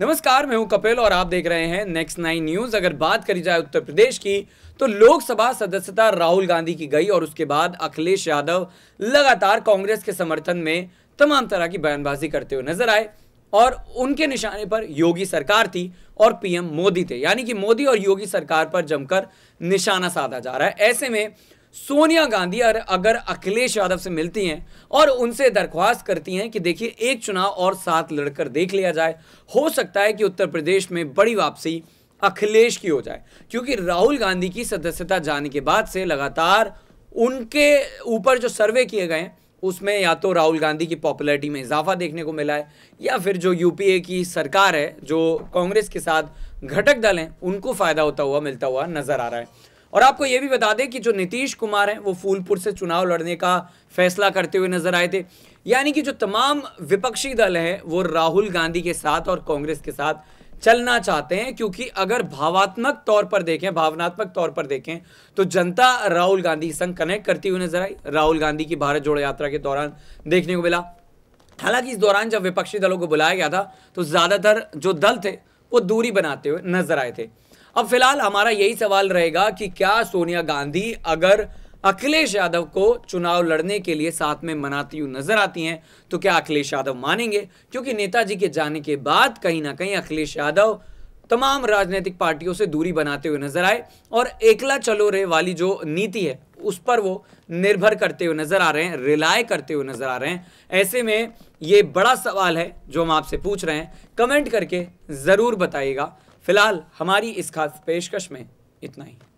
नमस्कार मैं हूं कपिल और आप देख रहे हैं नेक्स्ट नाइन न्यूज अगर बात करी जाए उत्तर प्रदेश की तो लोकसभा सदस्यता राहुल गांधी की गई और उसके बाद अखिलेश यादव लगातार कांग्रेस के समर्थन में तमाम तरह की बयानबाजी करते हुए नजर आए और उनके निशाने पर योगी सरकार थी और पीएम मोदी थे यानी कि मोदी और योगी सरकार पर जमकर निशाना साधा जा रहा है ऐसे में सोनिया गांधी अगर अखिलेश यादव से मिलती हैं और उनसे दरख्वास्त करती हैं कि देखिए एक चुनाव और साथ लड़कर देख लिया जाए हो सकता है कि उत्तर प्रदेश में बड़ी वापसी अखिलेश की हो जाए क्योंकि राहुल गांधी की सदस्यता जाने के बाद से लगातार उनके ऊपर जो सर्वे किए गए उसमें या तो राहुल गांधी की पॉपुलैरिटी में इजाफा देखने को मिला है या फिर जो यूपीए की सरकार है जो कांग्रेस के साथ घटक दल हैं उनको फ़ायदा होता हुआ मिलता हुआ नज़र आ रहा है और आपको यह भी बता दें कि जो नीतीश कुमार हैं वो फूलपुर से चुनाव लड़ने का फैसला करते हुए नजर आए थे यानी कि जो तमाम विपक्षी दल हैं वो राहुल गांधी के साथ और कांग्रेस के साथ चलना चाहते हैं क्योंकि अगर भावात्मक तौर पर देखें भावनात्मक तौर पर देखें तो जनता राहुल गांधी संग कनेक्ट करती हुई नजर आई राहुल गांधी की भारत जोड़ो यात्रा के दौरान देखने को मिला हालांकि इस दौरान जब विपक्षी दलों को बुलाया गया था तो ज़्यादातर जो दल थे वो दूरी बनाते हुए नजर आए थे अब फिलहाल हमारा यही सवाल रहेगा कि क्या सोनिया गांधी अगर अखिलेश यादव को चुनाव लड़ने के लिए साथ में मनाती हुई नजर आती हैं तो क्या अखिलेश यादव मानेंगे क्योंकि नेताजी के जाने के बाद कहीं ना कहीं अखिलेश यादव तमाम राजनीतिक पार्टियों से दूरी बनाते हुए नजर आए और एकला चलो रे वाली जो नीति है उस पर वो निर्भर करते हुए नजर आ रहे हैं रिलाय करते हुए नजर आ रहे हैं ऐसे में ये बड़ा सवाल है जो हम आपसे पूछ रहे हैं कमेंट करके ज़रूर बताइएगा फिलहाल हमारी इस खास पेशकश में इतना ही